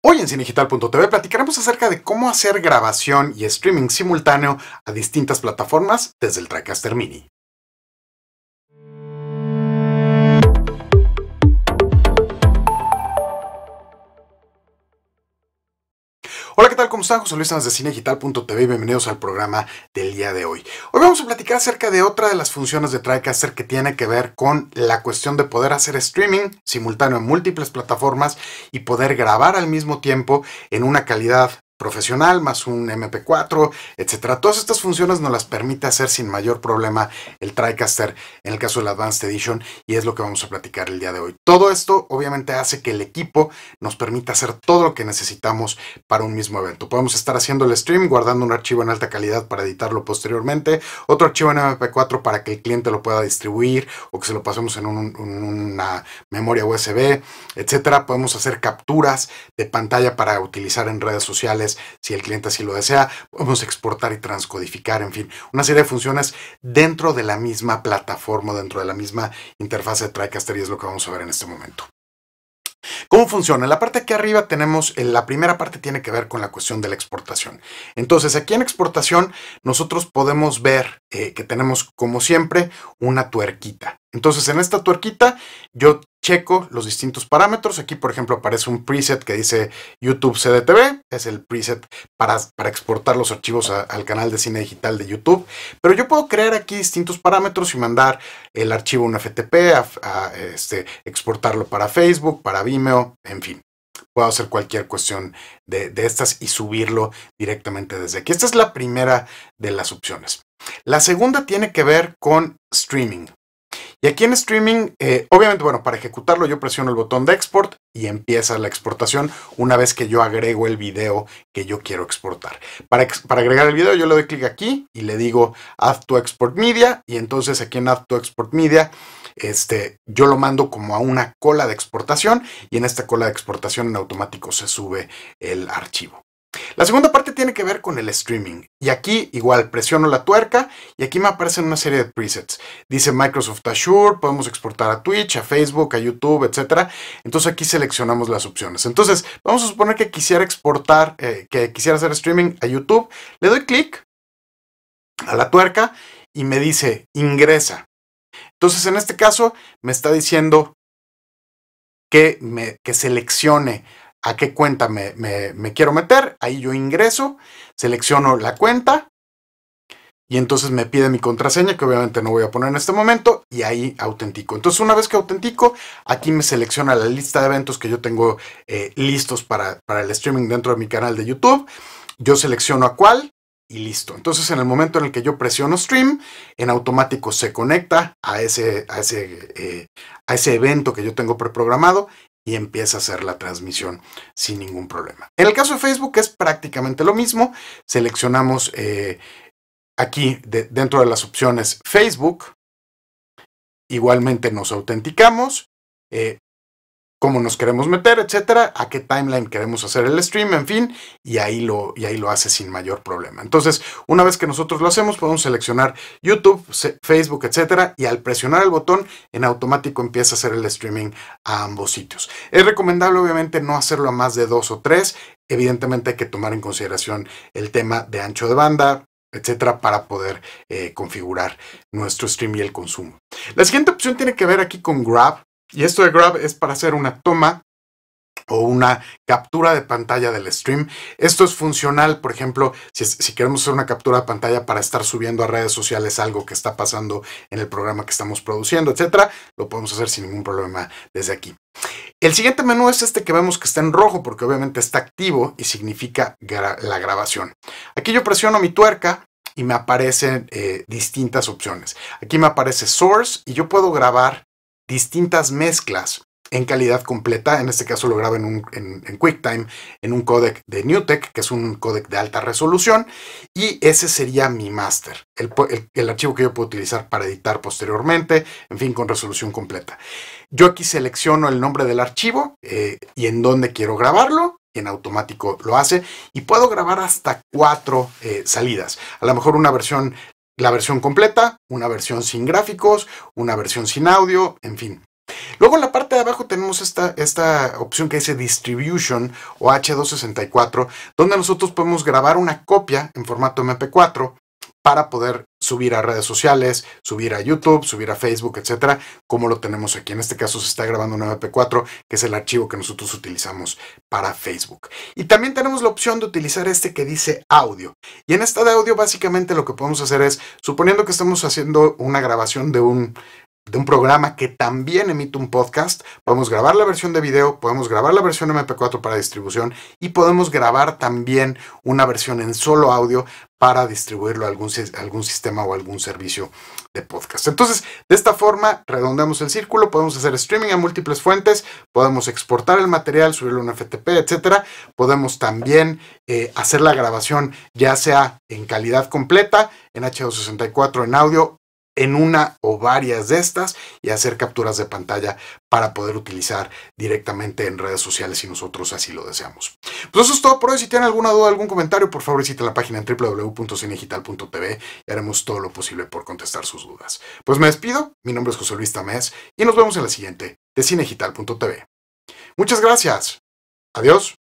Hoy en Cinegital.tv platicaremos acerca de cómo hacer grabación y streaming simultáneo a distintas plataformas desde el TriCaster Mini. tal? ¿Cómo están? José Luis de Cinegital.tv bienvenidos al programa del día de hoy. Hoy vamos a platicar acerca de otra de las funciones de TriCaster que tiene que ver con la cuestión de poder hacer streaming simultáneo en múltiples plataformas y poder grabar al mismo tiempo en una calidad profesional, más un MP4, etcétera. Todas estas funciones nos las permite hacer sin mayor problema el TriCaster en el caso del Advanced Edition y es lo que vamos a platicar el día de hoy. Todo esto obviamente hace que el equipo nos permita hacer todo lo que necesitamos para un mismo evento. Podemos estar haciendo el stream, guardando un archivo en alta calidad para editarlo posteriormente, otro archivo en MP4 para que el cliente lo pueda distribuir o que se lo pasemos en una memoria USB, etcétera. Podemos hacer capturas de pantalla para utilizar en redes sociales si el cliente así lo desea, podemos exportar y transcodificar, en fin, una serie de funciones dentro de la misma plataforma, dentro de la misma interfaz de TriCaster y es lo que vamos a ver en este momento. ¿Cómo funciona? En la parte aquí arriba tenemos, en eh, la primera parte tiene que ver con la cuestión de la exportación. Entonces, aquí en exportación nosotros podemos ver eh, que tenemos, como siempre, una tuerquita. Entonces, en esta tuerquita yo checo los distintos parámetros. Aquí, por ejemplo, aparece un preset que dice YouTube CDTV. Es el preset para, exportar los archivos al canal de cine digital de YouTube. Pero yo puedo crear aquí distintos parámetros y mandar el archivo a un FTP, a, este, exportarlo para Facebook, para Vimeo, en fin puedo hacer cualquier cuestión de, de, estas y subirlo directamente desde aquí. Esta es la primera de las opciones. La segunda tiene que ver con streaming. Y aquí en streaming, eh, obviamente, bueno, para ejecutarlo yo presiono el botón de export y empieza la exportación una vez que yo agrego el video que yo quiero exportar. Para, para agregar el video yo le doy clic aquí y le digo Add to Export Media y entonces aquí en Add to Export Media este, yo lo mando como a una cola de exportación y en esta cola de exportación en automático se sube el archivo. La segunda parte tiene que ver con el streaming. Y aquí igual presiono la tuerca y aquí me aparecen una serie de presets. Dice Microsoft Azure, podemos exportar a Twitch, a Facebook, a YouTube, etc. Entonces aquí seleccionamos las opciones. Entonces vamos a suponer que quisiera exportar, eh, que quisiera hacer streaming a YouTube. Le doy clic a la tuerca y me dice ingresa. Entonces en este caso me está diciendo que, me, que seleccione a qué cuenta me, quiero meter. Ahí yo ingreso, selecciono la cuenta y entonces me pide mi contraseña, que obviamente no voy a poner en este momento, y ahí autentico. Entonces, una vez que autentico, aquí me selecciona la lista de eventos que yo tengo eh, listos para, el streaming dentro de mi canal de YouTube. Yo selecciono a cuál y listo. Entonces, en el momento en el que yo presiono stream, en automático se conecta a ese, a ese, eh, a ese evento que yo tengo preprogramado y empieza a hacer la transmisión sin ningún problema. En el caso de Facebook es prácticamente lo mismo. Seleccionamos eh, aquí dentro de las opciones Facebook. Igualmente nos autenticamos. Eh, cómo nos queremos meter, etcétera, a qué timeline queremos hacer el stream, en fin, y ahí lo, y ahí lo hace sin mayor problema. Entonces, una vez que nosotros lo hacemos, podemos seleccionar YouTube, Facebook, etcétera, y al presionar el botón, en automático empieza a hacer el streaming a ambos sitios. Es recomendable, obviamente, no hacerlo a más de dos o tres. Evidentemente hay que tomar en consideración el tema de ancho de banda, etcétera, para poder eh, configurar nuestro stream y el consumo. La siguiente opción tiene que ver aquí con Grab, y esto de grab es para hacer una toma o una captura de pantalla del stream. Esto es funcional, por ejemplo, si, queremos hacer una captura de pantalla para estar subiendo a redes sociales algo que está pasando en el programa que estamos produciendo, etcétera, lo podemos hacer sin ningún problema desde aquí. El siguiente menú es este que vemos que está en rojo porque obviamente está activo y significa la grabación. Aquí yo presiono mi tuerca y me aparecen eh, distintas opciones. Aquí me aparece source y yo puedo grabar distintas mezclas en calidad completa. En este caso lo grabo en, QuickTime, en un codec de Newtek, que es un codec de alta resolución, y ese sería mi master, el, archivo que yo puedo utilizar para editar posteriormente, en fin, con resolución completa. Yo aquí selecciono el nombre del archivo eh, y en dónde quiero grabarlo. Y en automático lo hace y puedo grabar hasta cuatro eh, salidas. A lo mejor una versión la versión completa, una versión sin gráficos, una versión sin audio, en fin. Luego en la parte de abajo tenemos esta, opción que dice Distribution o H264, donde nosotros podemos grabar una copia en formato MP4, para poder subir a redes sociales, subir a YouTube, subir a Facebook, etcétera, como lo tenemos aquí. En este caso se está grabando un MP4, que es el archivo que nosotros utilizamos para Facebook. Y también tenemos la opción de utilizar este que dice audio. Y en esta de audio, básicamente lo que podemos hacer es, suponiendo que estamos haciendo una grabación de un de un programa que también emite un podcast. Podemos grabar la versión de video, podemos grabar la versión MP4 para distribución y podemos grabar también una versión en solo audio para distribuirlo a algún, algún sistema o algún servicio de podcast. Entonces, de esta forma, redondeamos el círculo, podemos hacer streaming a múltiples fuentes, podemos exportar el material, subirlo un FTP, etcétera. Podemos también eh, hacer la grabación ya sea en calidad completa, en H264, en audio en una o varias de estas y hacer capturas de pantalla para poder utilizar directamente en redes sociales si nosotros así lo deseamos. Pues eso es todo por hoy. Si tienen alguna duda, algún comentario, por favor visiten la página en www.cinegital.tv y haremos todo lo posible por contestar sus dudas. Pues me despido, mi nombre es José Luis Tamés y nos vemos en la siguiente de cinegital.tv. Muchas gracias. Adiós.